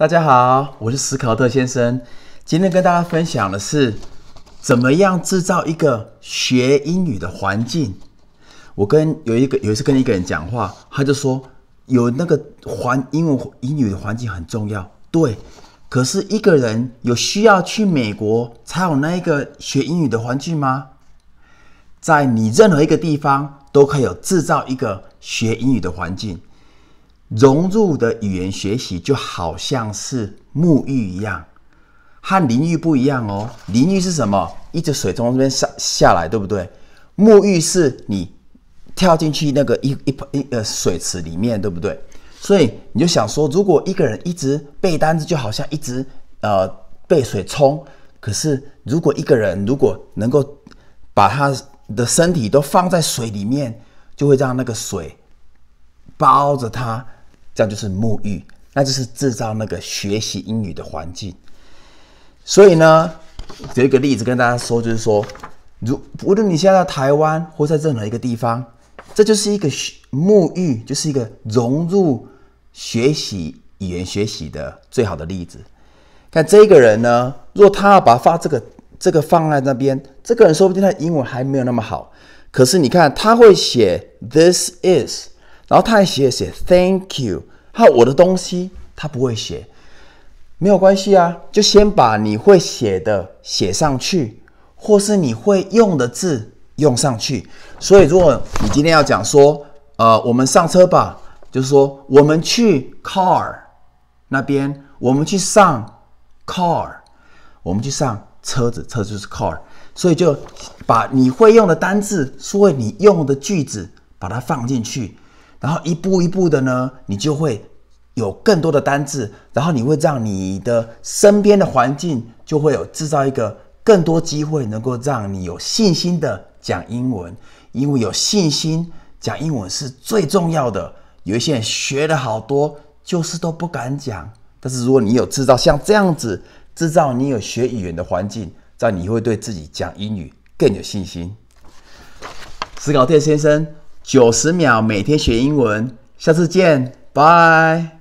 大家好，我是斯考特先生。今天跟大家分享的是，怎么样制造一个学英语的环境。我跟有一个有一次跟一个人讲话，他就说有那个环英文英语的环境很重要。对，可是一个人有需要去美国才有那一个学英语的环境吗？在你任何一个地方都可以有制造一个学英语的环境。融入的语言学习就好像是沐浴一样，和淋浴不一样哦。淋浴是什么？一直水从这边下下来，对不对？沐浴是你跳进去那个一一盆一个水池里面，对不对？所以你就想说，如果一个人一直背单子，就好像一直呃被水冲；可是如果一个人如果能够把他的身体都放在水里面，就会让那个水包着他。这样就是沐浴，那就是制造那个学习英语的环境。所以呢，有一个例子跟大家说，就是说，如无论你现在在台湾或在任何一个地方，这就是一个沐浴，就是一个融入学习语言学习的最好的例子。看这个人呢，若他要把发这个这个放在那边，这个人说不定他英文还没有那么好，可是你看他会写 “this is”。然后他还写写，thank you。还有我的东西他不会写，没有关系啊，就先把你会写的写上去，或是你会用的字用上去。所以如果你今天要讲说，呃，我们上车吧，就是说我们去 car 那边，我们去上 car，我们去上车子，车就是 car。所以就把你会用的单字，所以你用的句子，把它放进去。然后一步一步的呢，你就会有更多的单字，然后你会让你的身边的环境就会有制造一个更多机会，能够让你有信心的讲英文。因为有信心讲英文是最重要的。有一些人学了好多，就是都不敢讲。但是如果你有制造像这样子，制造你有学语言的环境，这样你会对自己讲英语更有信心。思考店先生。九十秒每天学英文，下次见，拜。